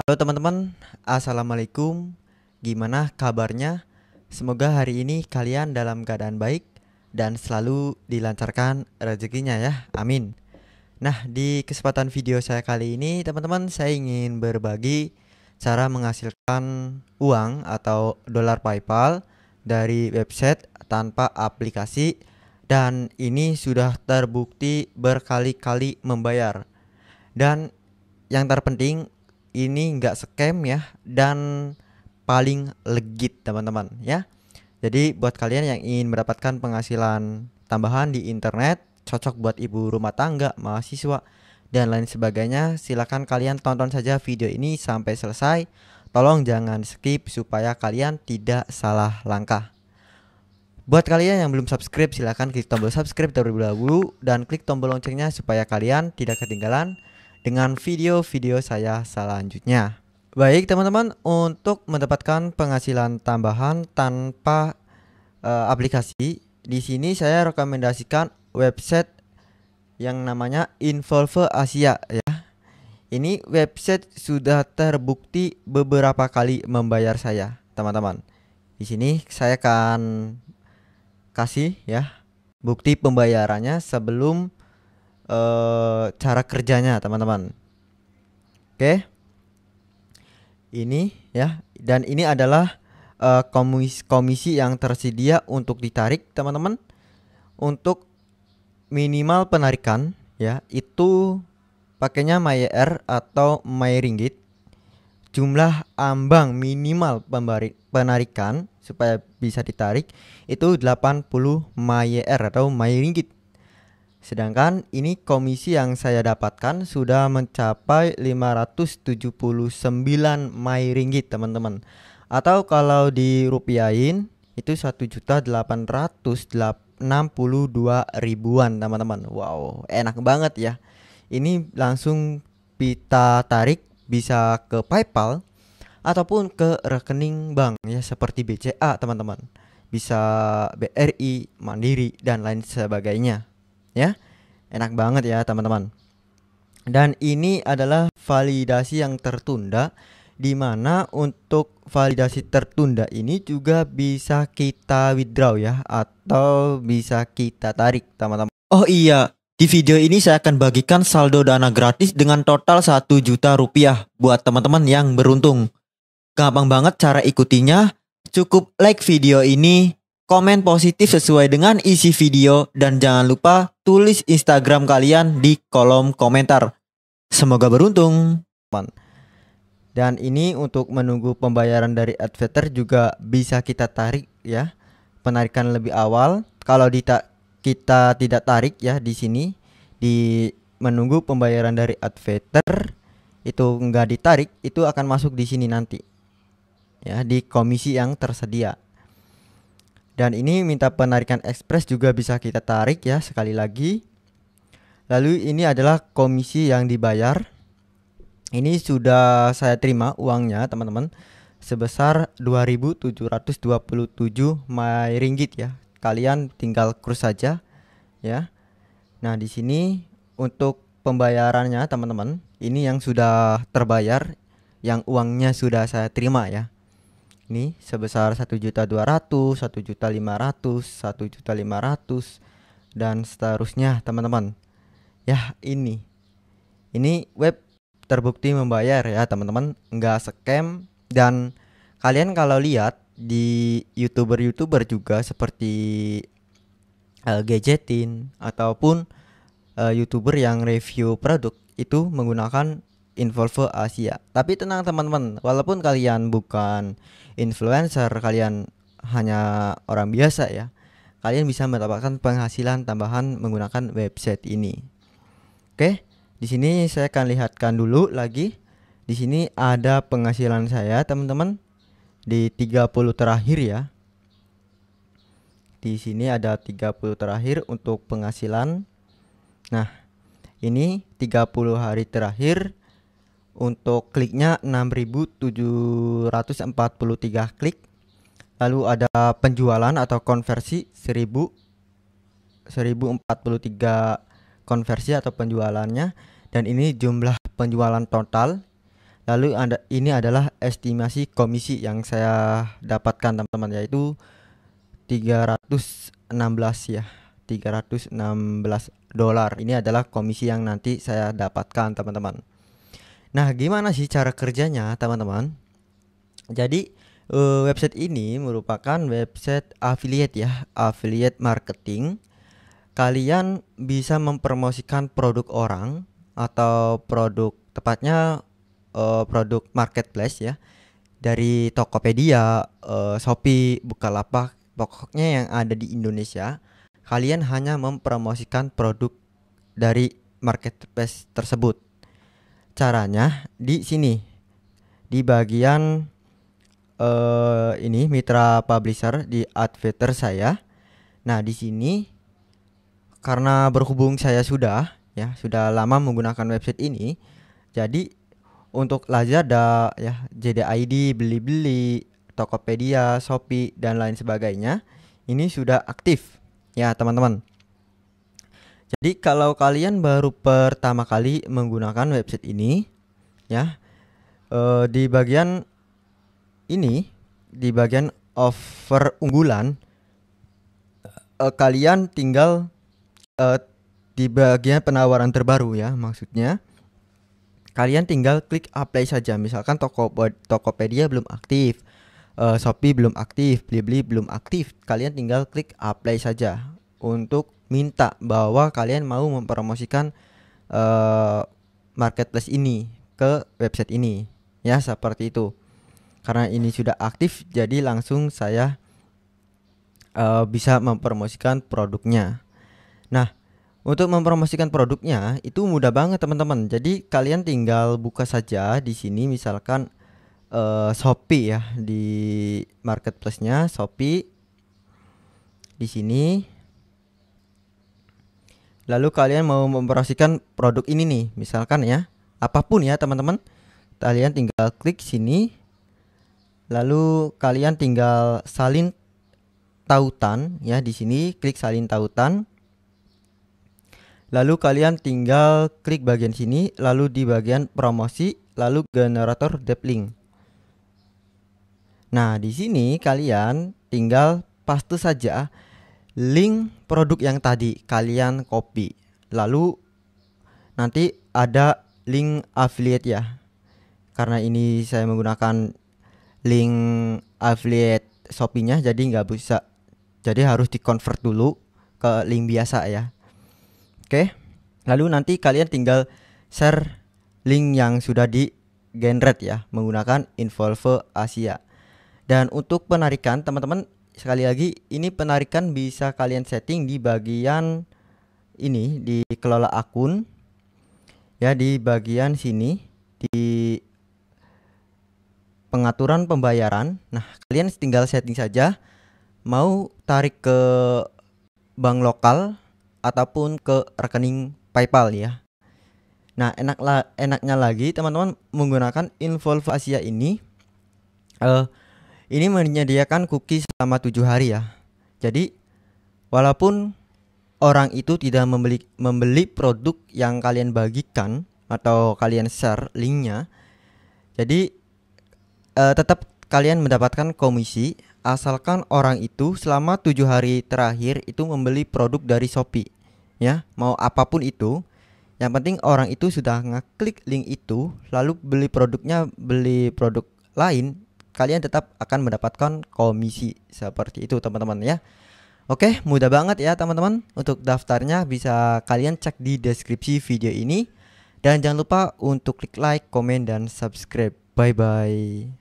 Halo teman-teman, Assalamualaikum Gimana kabarnya? Semoga hari ini kalian dalam keadaan baik dan selalu dilancarkan rezekinya ya, amin Nah di kesempatan video saya kali ini teman-teman saya ingin berbagi cara menghasilkan uang atau dolar paypal dari website tanpa aplikasi dan ini sudah terbukti berkali-kali membayar dan yang terpenting ini nggak scam ya dan paling legit teman-teman ya. Jadi buat kalian yang ingin mendapatkan penghasilan tambahan di internet cocok buat ibu rumah tangga, mahasiswa dan lain sebagainya, silahkan kalian tonton saja video ini sampai selesai. Tolong jangan skip supaya kalian tidak salah langkah. Buat kalian yang belum subscribe silahkan klik tombol subscribe terlebih dahulu dan klik tombol loncengnya supaya kalian tidak ketinggalan dengan video-video saya selanjutnya. Baik teman-teman, untuk mendapatkan penghasilan tambahan tanpa uh, aplikasi, di sini saya rekomendasikan website yang namanya Involve Asia ya. Ini website sudah terbukti beberapa kali membayar saya, teman-teman. Di sini saya akan kasih ya bukti pembayarannya sebelum Eh, cara kerjanya teman-teman. Oke. Okay. Ini ya dan ini adalah uh, eh, komisi komisi yang tersedia untuk ditarik teman-teman untuk minimal penarikan ya itu pakainya MYR atau MY ringgit jumlah ambang minimal pembarik, penarikan supaya bisa ditarik itu 80 MYR atau MY ringgit Sedangkan ini komisi yang saya dapatkan sudah mencapai 579 Mai ringgit teman-teman Atau kalau dirupiahin itu 1.862 ribuan teman-teman Wow enak banget ya Ini langsung pita tarik bisa ke Paypal ataupun ke rekening bank ya seperti BCA teman-teman bisa BRI, Mandiri dan lain sebagainya ya enak banget ya teman-teman dan ini adalah validasi yang tertunda dimana untuk validasi tertunda ini juga bisa kita withdraw ya atau bisa kita tarik teman-teman. Oh iya, di video ini saya akan bagikan saldo dana gratis dengan total 1 juta rupiah buat teman-teman yang beruntung. Gampang banget cara ikutinya, cukup like video ini, komen positif sesuai dengan isi video, dan jangan lupa tulis Instagram kalian di kolom komentar. Semoga beruntung. Dan ini untuk menunggu pembayaran dari adverter juga bisa kita tarik ya. Penarikan lebih awal. Kalau kita kita tidak tarik ya di sini di menunggu pembayaran dari adverter itu enggak ditarik itu akan masuk di sini nanti ya di komisi yang tersedia dan ini minta penarikan ekspres juga bisa kita tarik ya sekali lagi. Lalu ini adalah komisi yang dibayar. Ini sudah saya terima uangnya teman-teman sebesar 2.727 my ringgit ya. Kalian tinggal krus saja ya. Nah, di sini untuk pembayarannya teman-teman, ini yang sudah terbayar, yang uangnya sudah saya terima ya nih sebesar satu juta dua ratus, satu juta lima ratus, satu juta lima ratus dan seterusnya teman-teman. Ya ini, ini web terbukti membayar ya teman-teman, nggak scam dan kalian kalau lihat di youtuber-youtuber juga seperti uh, gadgetin ataupun uh, youtuber yang review produk itu menggunakan Involve Asia. Tapi tenang teman-teman, walaupun kalian bukan influencer, kalian hanya orang biasa ya. Kalian bisa mendapatkan penghasilan tambahan menggunakan website ini. Oke, di sini saya akan lihatkan dulu lagi. Di sini ada penghasilan saya, teman-teman. Di 30 terakhir ya. Di sini ada 30 terakhir untuk penghasilan. Nah, ini 30 hari terakhir untuk kliknya 6743 klik. Lalu ada penjualan atau konversi 1000 1043 konversi atau penjualannya dan ini jumlah penjualan total. Lalu ada ini adalah estimasi komisi yang saya dapatkan teman-teman yaitu 316 ya. 316 dolar. Ini adalah komisi yang nanti saya dapatkan teman-teman. Nah, gimana sih cara kerjanya, teman-teman? Jadi, eh, website ini merupakan website affiliate ya, affiliate marketing. Kalian bisa mempromosikan produk orang atau produk tepatnya eh, produk marketplace ya dari Tokopedia, eh, Shopee, Bukalapak, pokoknya yang ada di Indonesia. Kalian hanya mempromosikan produk dari marketplace tersebut caranya di sini di bagian uh, ini mitra publisher di adverter saya. Nah, di sini karena berhubung saya sudah ya sudah lama menggunakan website ini, jadi untuk Lazada ya, JDID, Beli-beli, Tokopedia, Shopee dan lain sebagainya ini sudah aktif ya, teman-teman. Jadi kalau kalian baru pertama kali menggunakan website ini ya eh, di bagian ini di bagian offer unggulan eh, kalian tinggal eh, di bagian penawaran terbaru ya maksudnya kalian tinggal klik apply saja misalkan toko Tokopedia belum aktif eh, Shopee belum aktif Blibli belum aktif kalian tinggal klik apply saja untuk minta bahwa kalian mau mempromosikan uh, marketplace ini ke website ini ya seperti itu karena ini sudah aktif jadi langsung saya uh, bisa mempromosikan produknya nah untuk mempromosikan produknya itu mudah banget teman-teman jadi kalian tinggal buka saja di sini misalkan uh, Shopee ya di marketplace-nya Shopee di sini lalu kalian mau mempromosikan produk ini nih misalkan ya apapun ya teman-teman kalian tinggal klik sini lalu kalian tinggal salin tautan ya di sini klik salin tautan lalu kalian tinggal klik bagian sini lalu di bagian promosi lalu generator deep link nah di sini kalian tinggal paste saja link produk yang tadi kalian copy. Lalu nanti ada link affiliate ya. Karena ini saya menggunakan link affiliate Shopee-nya jadi nggak bisa. Jadi harus di-convert dulu ke link biasa ya. Oke. Lalu nanti kalian tinggal share link yang sudah di generate ya menggunakan Involve Asia. Dan untuk penarikan teman-teman Sekali lagi, ini penarikan bisa kalian setting di bagian ini di kelola akun. Ya, di bagian sini di pengaturan pembayaran. Nah, kalian tinggal setting saja mau tarik ke bank lokal ataupun ke rekening PayPal ya. Nah, enaklah enaknya lagi teman-teman menggunakan Involve Asia ini eh uh, ini menyediakan cookie selama tujuh hari ya. Jadi walaupun orang itu tidak membeli membeli produk yang kalian bagikan atau kalian share linknya, jadi uh, tetap kalian mendapatkan komisi asalkan orang itu selama tujuh hari terakhir itu membeli produk dari Shopee ya mau apapun itu yang penting orang itu sudah ngeklik link itu lalu beli produknya beli produk lain kalian tetap akan mendapatkan komisi seperti itu teman-teman ya. Oke, mudah banget ya teman-teman. Untuk daftarnya bisa kalian cek di deskripsi video ini. Dan jangan lupa untuk klik like, komen, dan subscribe. Bye-bye.